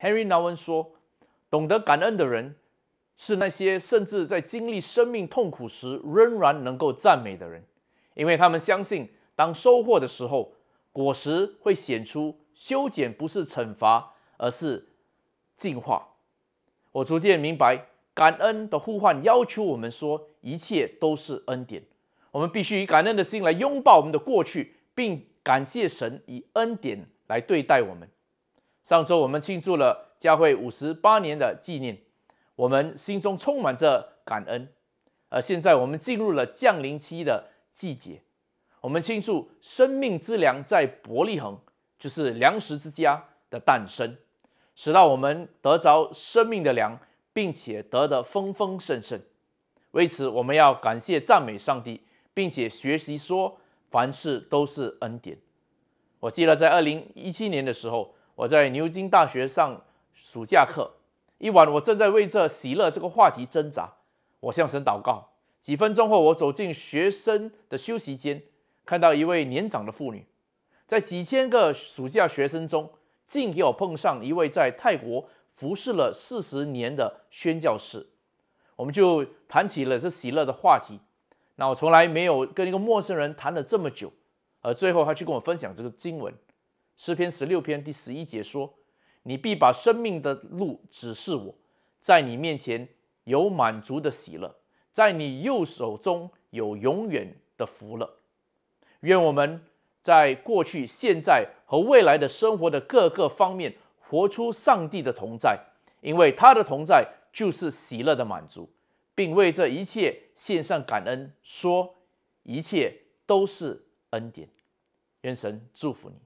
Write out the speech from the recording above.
Henry Nowen 说：“懂得感恩的人，是那些甚至在经历生命痛苦时，仍然能够赞美的人，因为他们相信，当收获的时候，果实会显出修剪不是惩罚，而是进化。”我逐渐明白，感恩的呼唤要求我们说一切都是恩典。我们必须以感恩的心来拥抱我们的过去，并感谢神以恩典来对待我们。上周我们庆祝了佳慧五十八年的纪念，我们心中充满着感恩。而现在我们进入了降临期的季节，我们庆祝生命之粮在伯利恒就是粮食之家的诞生，使到我们得着生命的粮，并且得的丰丰盛盛。为此，我们要感谢赞美上帝，并且学习说凡事都是恩典。我记得在二零一七年的时候。我在牛津大学上暑假课，一晚我正在为这喜乐这个话题挣扎，我向神祷告。几分钟后，我走进学生的休息间，看到一位年长的妇女，在几千个暑假学生中，竟给我碰上一位在泰国服侍了四十年的宣教士。我们就谈起了这喜乐的话题。那我从来没有跟一个陌生人谈了这么久，而最后他去跟我分享这个经文。诗篇十六篇第十一节说：“你必把生命的路指示我，在你面前有满足的喜乐，在你右手中有永远的福乐。”愿我们在过去、现在和未来的生活的各个方面，活出上帝的同在，因为他的同在就是喜乐的满足，并为这一切献上感恩，说一切都是恩典。愿神祝福你。